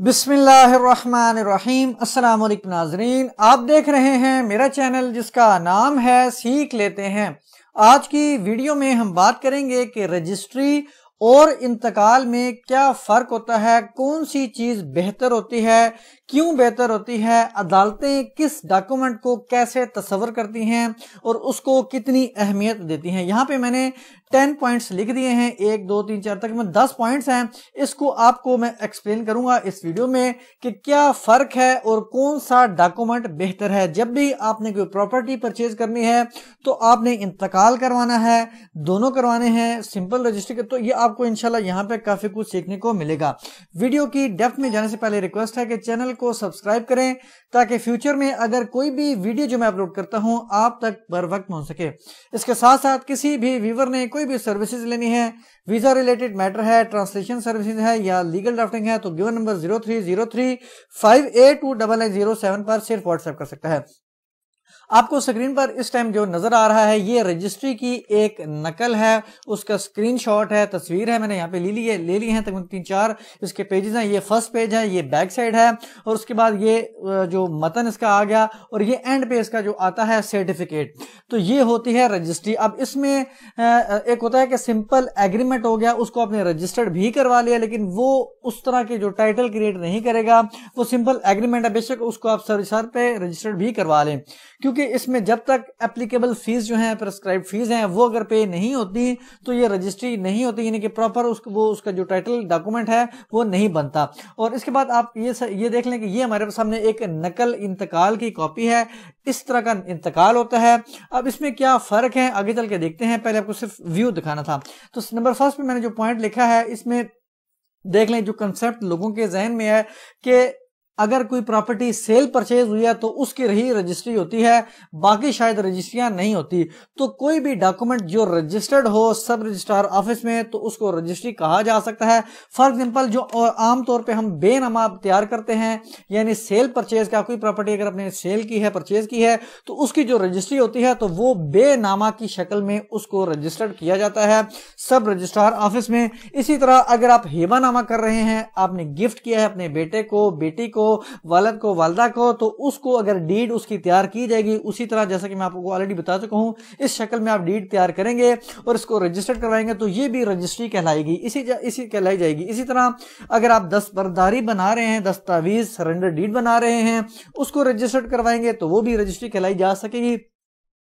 बिस्मिल्लाहिर्रहमानिर्रहीम अस्सलाम नाजरीन आप देख रहे हैं मेरा चैनल जिसका नाम है सीख लेते हैं आज की वीडियो में हम बात करेंगे कि रजिस्ट्री और इंतकाल में क्या फ़र्क होता है कौन सी चीज़ बेहतर होती है क्यों बेहतर होती है अदालतें किस डॉक्यूमेंट को कैसे तस्वर करती हैं और उसको कितनी अहमियत देती हैं यहाँ पे मैंने टेन पॉइंट्स लिख दिए हैं एक दो तीन चार तक में दस पॉइंट्स हैं इसको आपको मैं एक्सप्लेन करूंगा इस वीडियो में कि क्या फ़र्क है और कौन सा डॉक्यूमेंट बेहतर है जब भी आपने कोई प्रॉपर्टी परचेज करनी है तो आपने इंतकाल करवाना है दोनों करवाने हैं सिंपल रजिस्ट्री तो ये आप आपको इनशाला यहाँ पे काफी कुछ सीखने को मिलेगा वीडियो की डेप्थ में जाने से पहले रिक्वेस्ट है कि चैनल को सब्सक्राइब करें ताकि फ्यूचर में अगर कोई भी वीडियो जो मैं अपलोड करता हूँ आप तक बर वक्त पहुंच सके इसके साथ साथ किसी भी व्यूवर ने कोई भी सर्विसेज लेनी है वीजा रिलेटेड मैटर है ट्रांसलेशन सर्विसेज है या लीगल ड्राफ्टिंग है तो given number zero three zero three five eight two double nine zero seven पर सिर्फ व्हाट्सएप कर सकता है आपको स्क्रीन पर इस टाइम जो नजर आ रहा है ये रजिस्ट्री की एक नकल है उसका स्क्रीनशॉट है तस्वीर है मैंने यहाँ पे ले ली है ले ली है तक तीन चार इसके पेजेस हैं ये फर्स्ट पेज है ये बैक साइड है और उसके बाद ये जो मतन इसका आ गया और ये एंड पे इसका जो आता है सर्टिफिकेट तो ये होती है रजिस्ट्री अब इसमें एक होता है कि सिंपल एग्रीमेंट हो गया उसको आपने रजिस्टर्ड भी करवा लिया लेकिन वो उस तरह के जो टाइटल क्रिएट नहीं करेगा वो सिंपल एग्रीमेंट है बेशक उसको आप सर पे रजिस्टर्ड भी करवा लें क्योंकि क्योंकि इसमें जब तक एप्लीकेबल फीस जो है प्रेस्क्राइब फीस है वो अगर पे नहीं होती तो ये रजिस्ट्री नहीं होती यानी कि प्रॉपर उस वो उसका जो टाइटल डॉक्यूमेंट है वो नहीं बनता और इसके बाद आप ये ये देख लें कि ये हमारे सामने एक नकल इंतकाल की कॉपी है इस तरह का इंतकाल होता है अब इसमें क्या फ़र्क है आगे चल के देखते हैं पहले आपको सिर्फ व्यू दिखाना था तो नंबर फर्स्ट पे मैंने जो पॉइंट लिखा है इसमें देख लें जो कंसेप्ट लोगों के जहन में है कि अगर कोई प्रॉपर्टी सेल परचेज हुई है तो उसकी रही रजिस्ट्री होती है बाकी शायद रजिस्ट्रियां नहीं होती तो कोई भी डॉक्यूमेंट जो रजिस्टर्ड हो सब रजिस्ट्रार ऑफिस में तो उसको रजिस्ट्री कहा जा सकता है फॉर एग्जाम्पल जो आमतौर पे हम बेनामा तैयार करते हैं यानी सेल परचेज का कोई प्रॉपर्टी अगर अपने सेल की है परचेज की है तो उसकी जो रजिस्ट्री होती है तो वो बेनामा की शक्ल में उसको रजिस्टर्ड किया जाता है सब रजिस्ट्रार ऑफिस में इसी तरह अगर आप हेबा कर रहे हैं आपने गिफ्ट किया है अपने बेटे को बेटी को को वालद को वालदा को तो उसको अगर डीड उसकी तैयार की जाएगी उसी तरह जैसा कि मैं आपको ऑलरेडी बता चुका हूँ इस शक्ल में आप डीड तैयार करेंगे और इसको रजिस्टर्ड करवाएंगे तो ये भी रजिस्ट्री कहलाएगी इसी इसी कहलाई जाएगी इसी तरह अगर आप दस्तबरदारी बना रहे हैं दस्तावेज सरेंडर डीड बना रहे हैं उसको रजिस्टर्ड करवाएंगे तो वो भी रजिस्ट्री कहलाई जा सकेगी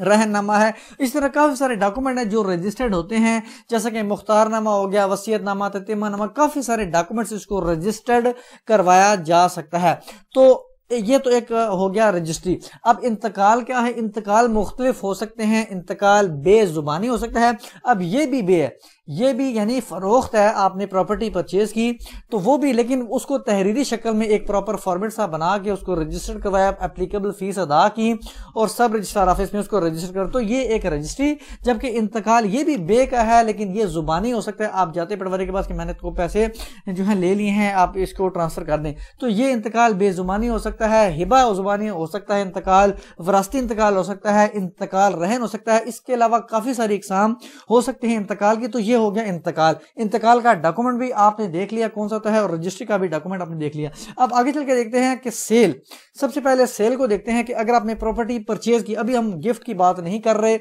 रहननामा है इस तरह काफ़ी सारे डॉक्यूमेंट हैं जो रजिस्टर्ड होते हैं जैसा कि मुख्तारनामा हो गया वसीयतनामा नामा काफ़ी सारे डॉक्यूमेंट्स इसको रजिस्टर्ड करवाया जा सकता है तो ये तो एक हो गया रजिस्ट्री अब इंतकाल क्या है इंतकाल मुख्तलिफ हो सकते हैं इंतकाल बेजुबानी हो सकता है अब ये भी बे है ये भी यानी फ़रोख्त है आपने प्रॉपर्टी परचेज़ की तो वो भी लेकिन उसको तहरीरी शक्ल में एक प्रॉपर फॉर्मेट सा बना के उसको रजिस्टर करवाया एप्लीकेबल फीस अदा की और सब रजिस्ट्रार ऑफिस में उसको रजिस्टर कर तो ये एक रजिस्ट्री जबकि इंतकाल ये भी बे का है लेकिन ये ज़ुबानी हो सकता है आप जाते पटवारी के पास कि मैंने तो पैसे जो है ले लिए हैं आप इसको ट्रांसफ़र कर दें तो ये इंतकाल बेज़ुबानी हो सकता है हिबा ज़ुबानी हो सकता है इंतकाल वरासती इंतकाल हो सकता है इंतकाल रहन हो सकता है इसके अलावा काफ़ी सारी इकसाम हो सकते हैं इंतकाल की तो ये हो गया इंतकाल इंतकाल का डॉक्यूमेंट भी आपने देख लिया कौन सा तो है और रजिस्ट्री का भी डॉक्यूमेंट आपने देख लिया अब आगे चल के देखते हैं कि सेल सबसे पहले सेल को देखते हैं कि अगर आपने प्रॉपर्टी परचेज की अभी हम गिफ्ट की बात नहीं कर रहे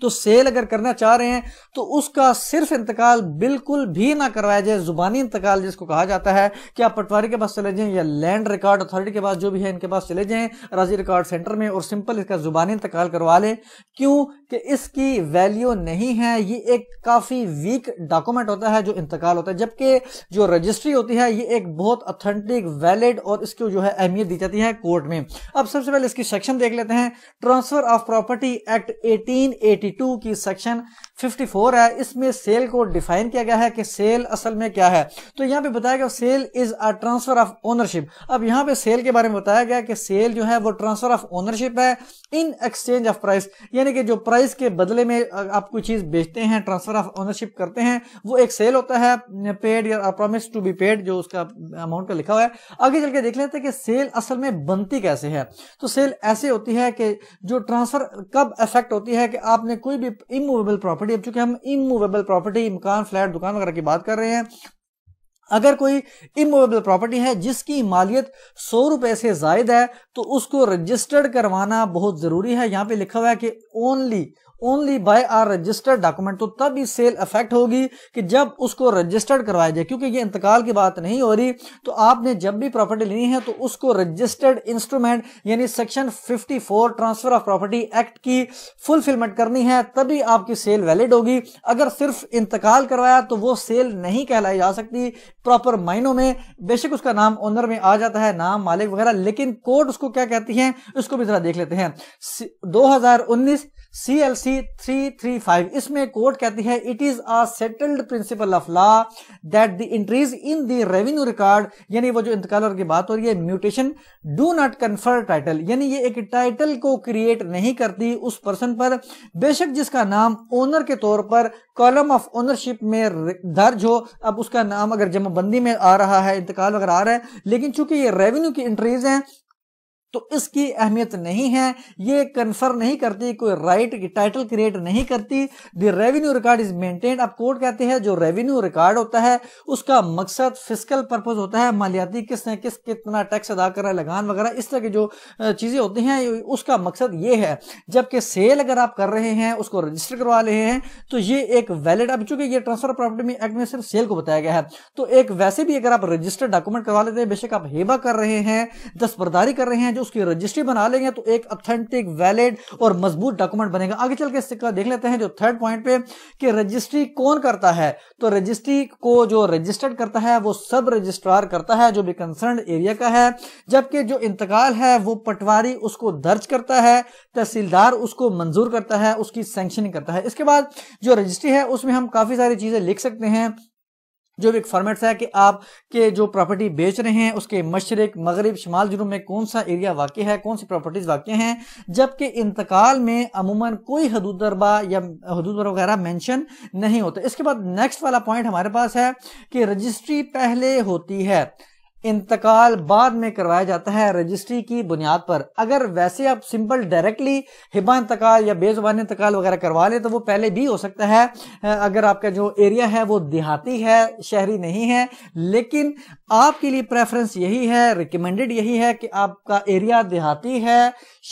तो सेल अगर करना चाह रहे हैं तो उसका सिर्फ इंतकाल बिल्कुल भी ना करवाया जाए जुबानी इंतकाल जिसको कहा जाता है कि आप पटवारी के पास चले जाएं या लैंड रिकॉर्ड अथॉरिटी के पास जो भी है इनके पास चले जाएं राजी रिकॉर्ड सेंटर में और सिंपल इसका जुबानी इंतकाल करवा लें क्यों कि इसकी वैल्यू नहीं है ये एक काफ़ी वीक डॉक्यूमेंट होता है जो इंतकाल होता है जबकि जो रजिस्ट्री होती है ये एक बहुत अथेंटिक वैलिड और इसकी जो है अहमियत दी जाती है कोर्ट में अब सबसे पहले इसकी सेक्शन देख लेते हैं transfer of property act eighteen 82 की सेक्शन 54 है इसमें सेल को डिफाइन किया गया है कि सेल असल में क्या है तो यहाँ पे बताया गया sale is a transfer of ownership अब यहाँ पे सेल के बारे में बताया गया कि सेल जो है वो ट्रांसफर ऑफ ओनरशिप है इन एक्सचेंज ऑफ प्राइस यानी कि जो प्राइस के बदले में आप कोई चीज बेचते हैं ट्रांसफर ऑफ ओनरशिप करते हैं वो एक सेल होता है पेड या प्रोमिस टू बी पेड जो उसका अमाउंट का लिखा हुआ है आगे चल के देख लेते हैं कि सेल असल में बनती कैसे है तो सेल ऐसे होती है कि जो ट्रांसफर कब इफेक्ट होती है कि आपने आपने कोई भी इमूवेबल प्रॉपर्टी अब चूंकि हम इमूवेबल प्रॉपर्टी मकान फ्लैट दुकान वगैरह की बात कर रहे हैं अगर कोई इमोवेबल प्रॉपर्टी है जिसकी मालियत सौ रुपए से जायद है तो उसको रजिस्टर्ड करवाना बहुत जरूरी है यहां पे लिखा हुआ है कि only only by or registered document तो तब ही सेल अफेक्ट होगी कि जब उसको रजिस्टर्ड करवाया जाए क्योंकि ये इंतकाल की बात नहीं हो रही तो आपने जब भी प्रॉपर्टी लेनी है तो उसको रजिस्टर्ड इंस्ट्रूमेंट यानी section 54 transfer of property act की फुलफिलमेंट करनी है तभी आपकी सेल वैलिड होगी अगर सिर्फ इंतकाल करवाया तो वो सेल नहीं कहलाई जा सकती प्रॉपर मायनों में बेशक उसका नाम ओनर में आ जाता है नाम मालिक वगैरह लेकिन कोर्ट उसको क्या कहती है उसको भी जरा देख लेते हैं दो C L C three three five इसमें कोर्ट कहती है it is a settled principle of law that the entries in the revenue record यानी वो जो इंतकाल की बात हो रही है mutation do not confer title यानी ये एक टाइटल को क्रिएट नहीं करती उस पर्सन पर बेशक जिसका नाम ओनर के तौर पर कॉलम ऑफ ओनरशिप में दर्ज हो अब उसका नाम अगर जमाबंदी में आ रहा है इंतकाल अगर आ रहा है लेकिन चूंकि ये रेवेन्यू की इंट्रीज हैं तो इसकी अहमियत नहीं है ये कंफर्म नहीं करती कोई राइट टाइटल क्रिएट नहीं करती the revenue record is maintain अब कोर्ट कहते हैं जो रेवेन्यू रिकॉर्ड होता है उसका मकसद फिजिकल पर्पज होता है मालियाती किसने किस कितना टैक्स अदा कर रहा है लगान वगैरह इस तरह की जो चीज़ें होती हैं उसका मकसद ये है जबकि सेल अगर आप कर रहे हैं उसको रजिस्टर करवा रहे हैं तो ये एक वैलिड अब चूंकि ये ट्रांसफर प्रॉपर्टी में एक्ट में सिर्फ सेल को बताया गया है तो एक वैसे भी अगर आप रजिस्टर्ड डॉक्यूमेंट करवा लेते हैं बेशक आप हेबा कर रहे हैं दस्तबरदारी कर रहे हैं जो उसकी रजिस्ट्री बना लेंगे तो एक ऑथेंटिक वैलिड और मजबूत डॉक्यूमेंट बनेगा आगे चल के सिक्का देख लेते हैं जो थर्ड पॉइंट पे कि रजिस्ट्री कौन करता है तो रजिस्ट्री को जो रजिस्टर्ड करता है वो सब रजिस्ट्रार करता है जो भी कंसर्न एरिया का है जबकि जो इंतकाल है वो पटवारी उसको दर्ज करता है तहसीलदार उसको मंजूर करता है उसकी सेंक्शनिंग करता है इसके बाद जो रजिस्ट्री है उसमें हम काफी सारी चीजें लिख सकते हैं जो भी एक फॉर्मेट है कि आप के जो प्रॉपर्टी बेच रहे हैं उसके मशरक मगरब शमाल जुनूब में कौन सा एरिया वाक़ है कौन सी प्रॉपर्टीज़ वाक़ हैं जबकि इंतकाल में अमूमन कोई हदूद दरबा या हदूद वगैरह मैंशन नहीं होता इसके बाद नेक्स्ट वाला पॉइंट हमारे पास है कि रजिस्ट्री पहले होती है इंतकाल बाद में करवाया जाता है रजिस्ट्री की बुनियाद पर अगर वैसे आप सिंपल डायरेक्टली हिबा इंतकाल या बेजुबान इंतकाल वगैरह करवा लें तो वो पहले भी हो सकता है अगर आपका जो एरिया है वो देहाती है शहरी नहीं है लेकिन आपके लिए प्रेफरेंस यही है रिकमेंडेड यही है कि आपका एरिया देहाती है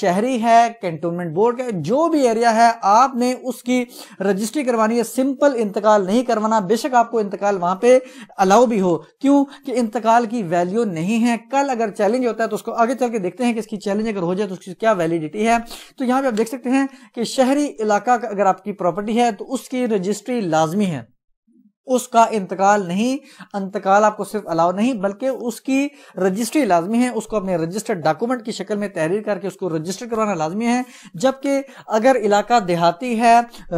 शहरी है कैंटोनमेंट बोर्ड का जो भी एरिया है आपने उसकी रजिस्ट्री करवानी है सिंपल इंतकाल नहीं करवाना बेशक आपको इंतकाल वहां पर अलाउ भी हो क्योंकि इंतकाल की वैल्यू नहीं है कल अगर चैलेंज होता है तो उसको आगे चल के देखते हैं कि इसकी चैलेंज अगर हो जाए तो उसकी क्या वैलिडिटी है तो यहाँ पे आप देख सकते हैं कि शहरी इलाका अगर आपकी प्रॉपर्टी है तो उसकी रजिस्ट्री लाजमी है उसका इंतकाल नहीं अंतकाल आपको सिर्फ अलाव नहीं बल्कि उसकी रजिस्ट्री लाजमी है उसको अपने रजिस्टर्ड डॉक्यूमेंट की शक्ल में तहरीर करके उसको रजिस्टर करवाना लाजमी है जबकि अगर इलाका देहाती है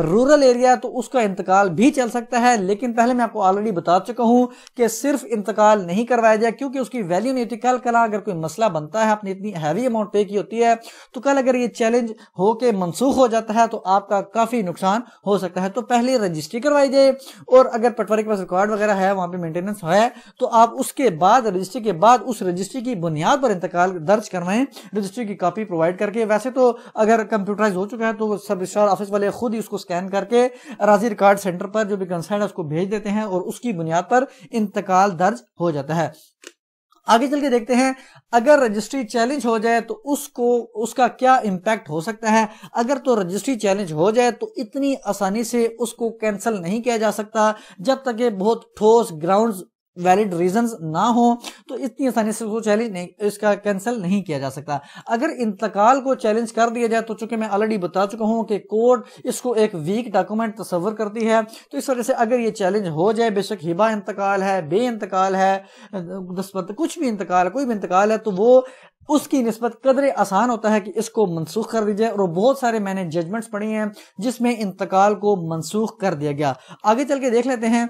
रूरल एरिया तो उसका इंतकाल भी चल सकता है लेकिन पहले मैं आपको ऑलरेडी बता चुका हूँ कि सिर्फ इंतकाल नहीं करवाया जाए क्योंकि उसकी वैल्यू नहीं होती कल कल अगर कोई मसला बनता है आपने इतनी हैवी अमाउंट पे की होती है तो कल अगर ये चैलेंज हो के मनसूख हो जाता है तो आपका काफी नुकसान हो सकता है तो पहले रजिस्ट्री करवाई जाए और अगर पटवारी के पास रिकॉर्ड वगैरह है वहां पे मेंटेनेंस है तो आप उसके बाद रजिस्ट्री के बाद उस रजिस्ट्री की बुनियाद पर इंतकाल दर्ज करवाएं रजिस्ट्री की कॉपी प्रोवाइड करके वैसे तो अगर कंप्यूटराइज हो चुका है तो सब रजिस्ट्रार ऑफिस वाले खुद ही उसको स्कैन करके राजी रिकॉर्ड सेंटर पर जो भी कंसर्न है उसको भेज देते हैं और उसकी बुनियाद पर इंतकाल दर्ज हो जाता है आगे चल के देखते हैं अगर रजिस्ट्री चैलेंज हो जाए तो उसको उसका क्या इम्पैक्ट हो सकता है अगर तो रजिस्ट्री चैलेंज हो जाए तो इतनी आसानी से उसको कैंसिल नहीं किया जा सकता जब तक ये बहुत ठोस ग्राउंड्स वैलिड रीजन ना हो तो इतनी आसानी से उसको चैलेंज नहीं इसका कैंसिल नहीं किया जा सकता अगर इंतकाल को चैलेंज कर दिया जाए तो चूंकि मैं ऑलरेडी बता चुका हूं कि कोर्ट इसको एक वीक डॉक्यूमेंट तस्वर करती है तो इस वजह से अगर ये चैलेंज हो जाए बेशक हिबा इंतकाल है बे इंतकाल है दस्पत कुछ भी इंतकाल है कोई भी इंतकाल है तो वो उसकी नस्बत कदर आसान होता है कि इसको मनसूख कर दी जाए और बहुत सारे मैंने जजमेंट्स पढ़ी हैं जिसमें इंतकाल को मनसूख कर दिया गया आगे चल के देख लेते हैं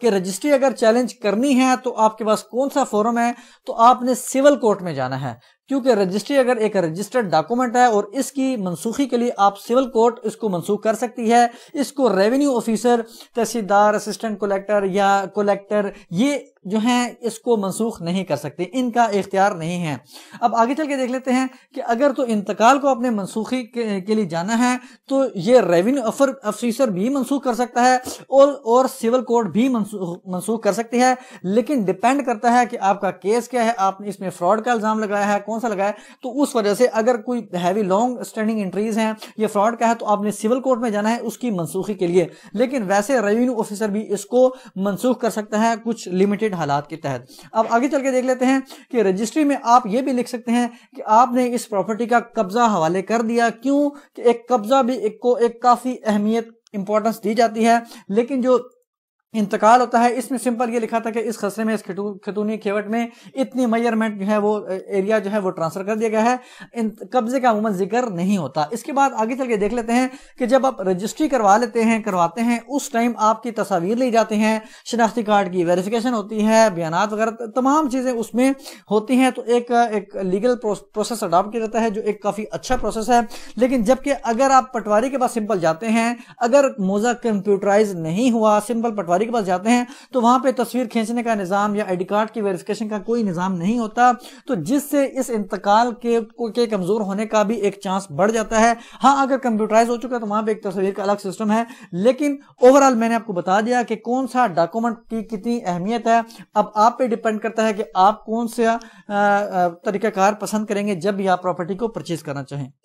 कि रजिस्ट्री अगर चैलेंज करनी है तो आपके पास कौन सा फॉरम है तो आपने सिविल कोर्ट में जाना है क्योंकि रजिस्ट्री अगर एक रजिस्टर्ड डॉक्यूमेंट है और इसकी मनसूखी के लिए आप सिविल कोर्ट इसको मनसूख कर सकती है इसको revenue officer tehsildar assistant collector या कलेक्टर ये जो हैं इसको मनसूख नहीं कर सकते इनका इख्तियार नहीं है अब आगे चल के देख लेते हैं कि अगर तो इंतकाल को अपने मनसूखी के, के लिए जाना है तो ये रेवेन्यू ऑफिसर भी मनसूख कर सकता है और और सिविल कोर्ट भी मनसूख कर सकती है लेकिन डिपेंड करता है कि आपका केस क्या है आपने इसमें फ्रॉड का इल्ज़ाम लगाया है कौन कौन सा लगाया तो उस वजह से अगर कोई हैवी लॉन्ग स्टैंडिंग एंट्रीज हैं ये फ्रॉड का है तो आपने सिविल कोर्ट में जाना है उसकी मनसूखी के लिए लेकिन वैसे रेवेन्यू ऑफिसर भी इसको मनसूख कर सकता है कुछ लिमिटेड हालात के तहत अब आगे चल के देख लेते हैं कि रजिस्ट्री में आप ये भी लिख सकते हैं कि आपने इस प्रॉपर्टी का कब्जा हवाले कर दिया क्यों कि एक कब्जा भी एक को एक काफी अहमियत इंपॉर्टेंस दी जाती है लेकिन जो इंतकाल होता है इसमें सिंपल ये लिखा था कि इस खसरे में इस खतूनी खेवट में इतनी मैयरमेंट जो है वो एरिया जो है वो ट्रांसफर कर दिया गया है इन कब्जे का अमूमन जिक्र नहीं होता इसके बाद आगे चल के देख लेते हैं कि जब आप रजिस्ट्री करवा लेते हैं करवाते हैं उस टाइम आपकी तस्वीर ली जाती हैं शनाख्ती कार्ड की वेरिफिकेशन होती है बयान वगैरह तमाम चीज़ें उसमें होती हैं तो एक एक लीगल प्रोसेस अडॉप्ट किया जाता है जो एक काफ़ी अच्छा प्रोसेस है लेकिन जबकि अगर आप पटवारी के पास सिंपल जाते हैं अगर मोज़ा कंप्यूटराइज नहीं हुआ सिंपल पटवारी व्यापारी के पास जाते हैं तो वहां पे तस्वीर खींचने का निज़ाम या आई कार्ड की वेरिफिकेशन का कोई निज़ाम नहीं होता तो जिससे इस इंतकाल के के कमज़ोर होने का भी एक चांस बढ़ जाता है हाँ अगर कंप्यूटराइज हो चुका है तो वहां पर एक तस्वीर का अलग सिस्टम है लेकिन ओवरऑल मैंने आपको बता दिया कि कौन सा डॉक्यूमेंट की कितनी अहमियत है अब आप पे डिपेंड करता है कि आप कौन सा तरीकाकार पसंद करेंगे जब भी आप प्रॉपर्टी को परचेज करना चाहें